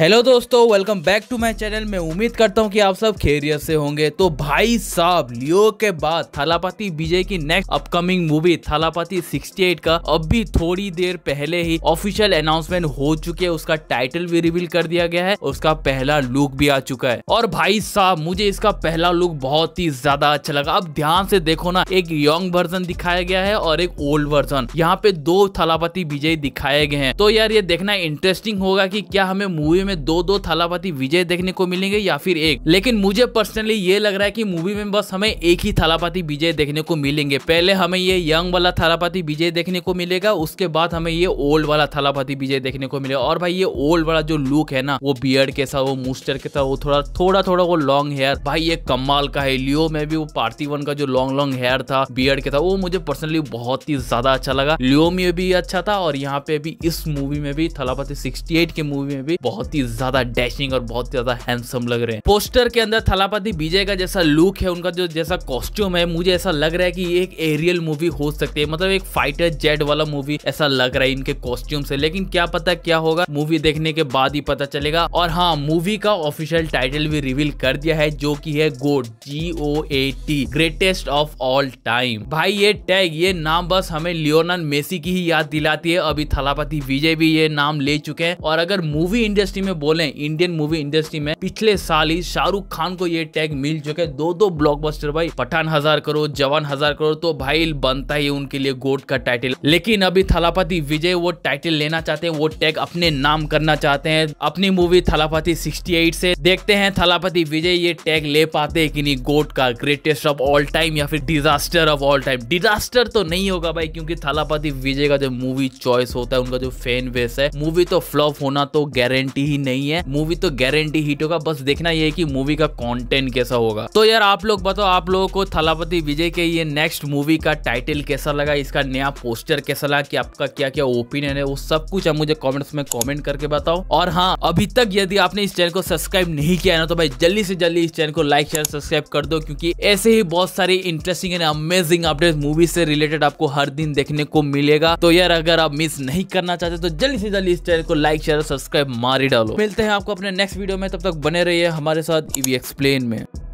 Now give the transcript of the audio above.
hello दोस्तों welcome back to my channel मैं उम्मीद करता हूं कि आप सब खेरियत से होंगे तो भाई साहब लियो के बाद थालापति विजय की नेक्स्ट अपकमिंग मूवी थालापति 68 का अब भी थोड़ी देर पहले ही ऑफिशियल अनाउंसमेंट हो चुकी है उसका टाइटल भी रिवील कर दिया गया है उसका पहला लुक भी आ चुका है और भाई साहब मुझे इसका पहला लुक बहुत ही ज्यादा अच्छा लगा अब ध्यान से देखो ना एक यंग वर्जन दिखाया गया है और एक ओल्ड वर्जन यहाँ पे दो थालापति विजय दिखाए गए हैं तो यार ये देखना इंटरेस्टिंग होगा की क्या हमें मूवी में दो दो थालापति विजय देखने को मिलेंगे या फिर एक लेकिन मुझे पर्सनली ये लग रहा है की मूवी में बस हमें एक ही थालापति विजय देखने को मिलेंगे पहले हमें ये यंग वाला थालापति विजय देखने को मिलेगा उसके बाद हमें ये ओल्ड वाला थालापति विजय देखने को मिलेगा और भाई ये ओल्ड वाला जो लुक है ना वो बियर्ड के साथ वो मूस्टर के साथ वो थोड़ा थोड़ा थोड़ा वो लॉन्ग हेयर भाई ये कमाल का है लियो में भी वो वन का जो लॉन्ग लॉन्ग हेयर था बियर्ड के था वो मुझे पर्सनली बहुत ही ज्यादा अच्छा लगा लियो में भी अच्छा था और यहाँ पे भी इस मूवी में भी थलापति सिक्सटी के मूवी में भी बहुत ही ही ज्यादा डैशिंग और बहुत ही ज्यादा हैंडसम लग रहे हैं पोस्टर के अंदर थलापति विजय का जैसा लुक है उनका जो जैसा कॉस्ट्यूम है मुझे ऐसा लग रहा है कि एक एरियल मूवी हो सकती है मतलब एक फाइटर जेट वाला मूवी ऐसा लग रहा है इनके कॉस्ट्यूम से लेकिन क्या पता क्या होगा मूवी देखने के बाद ही पता चलेगा और हाँ मूवी का ऑफिशियल टाइटल भी रिवील कर दिया है जो की है GOAT G O A T greatest of all time भाई ये टैग ये नाम बस हमें लियोनल मेसी की ही याद दिलाती है अभी थलापति विजय भी ये नाम ले चुके हैं और अगर मूवी इंडस्ट्री में बोले इंडियन मूवी इंडस्ट्री में पिछले साल ही शाहरुख खान को ये टैग मिल चुके दो दो ब्लॉकबस्टर भाई पठान हजार करो जवान हजार करो तो भाई बनता ही उनके लिए गोट का टाइटल लेकिन अभी थलापति विजय वो टाइटल लेना चाहते हैं वो टैग अपने नाम करना चाहते हैं अपनी मूवी थलापति 68 से देखते हैं थलापति विजय ये टैग ले पाते हैं कि नहीं गोट का ग्रेटेस्ट ऑफ ऑल टाइम या फिर disaster of all time disaster तो नहीं होगा भाई क्योंकि थलापति विजय का जो मूवी चॉइस होता है उनका जो फैन बेस है मूवी तो फ्लॉप होना तो गारंटी ही ही नहीं है मूवी तो गारंटी हिट होगा बस देखना यह है कि मूवी का कंटेंट कैसा होगा तो यार आप लोग बताओ आप लोगों को थलापति विजय के ये नेक्स्ट मूवी का टाइटल कैसा लगा इसका नया पोस्टर कैसा लगा कि आपका क्या क्या ओपिनियन है वो सब कुछ आप मुझे कॉमेंट्स में कॉमेंट करके बताओ और हाँ अभी तक यदि आपने इस चैनल को सब्सक्राइब नहीं किया है ना तो भाई जल्दी से जल्दी इस चैनल को लाइक शेयर सब्सक्राइब कर दो क्योंकि ऐसे ही बहुत सारी interesting and amazing update movie से रिलेटेड आपको हर दिन देखने को मिलेगा तो यार अगर आप मिस नहीं करना चाहते तो जल्दी से जल्दी इस चैनल को लाइक शेयर सब्सक्राइब मारी डालो मिलते हैं आपको अपने नेक्स्ट वीडियो में तब तक बने रहिए हमारे साथ ईवी e एक्सप्लेन में